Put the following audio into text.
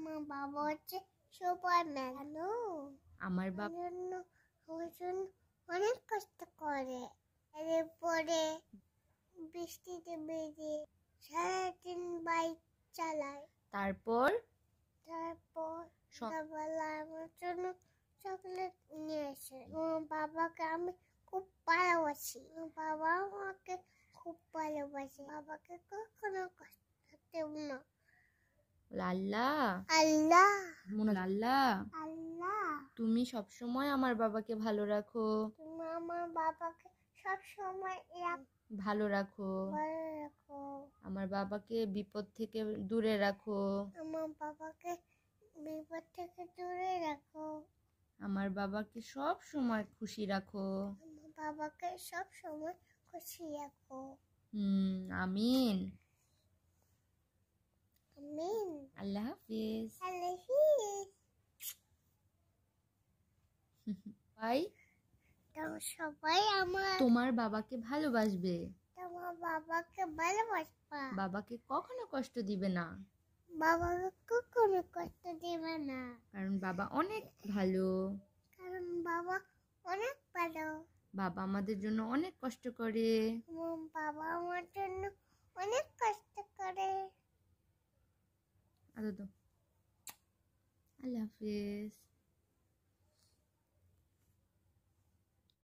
আমার বাবা হচ্ছে সুপারম্যান আমার বাবা অনেক কষ্ট করে এরপরে বৃষ্টিতে সারাদিন বাইক চালায় তারপর তারপর সকালবেলা আমার জন্য চকলেট নিয়ে আসে আমার বাবাকে আমি খুব ভালোবাসি বাবা আমাকে খুব ভালোবাসে বাবাকে কখনো কষ্ট দেব না তুমি সব সময় আমার বাবাকে ভালো রাখো আমার বাবাকে সব সময় ভালো রাখো আমার বাবাকে বিপদ থেকে দূরে রাখো আমার বাবাকে বিপদ থেকে দূরে রাখো আমার বাবাকে সব সময় খুশি রাখো আমার বাবাকে সব সময় খুশি রাখো হুম আমিন হাফিজ সবাই আমার তোমার বাবাকে ভালোবাসবে তোমার বাবাকে ভালোবাসবা বাবাকে কখনো কষ্ট দিবে না বাবাকে কখনো কষ্ট দিবে না কারণ বাবা অনেক ভালো কারণ বাবা অনেক ভালো বাবা আমাদের জন্য অনেক কষ্ট করে বাবা আমার জন্য অনেক কষ্ট আদর আল্লাহ হাফিজ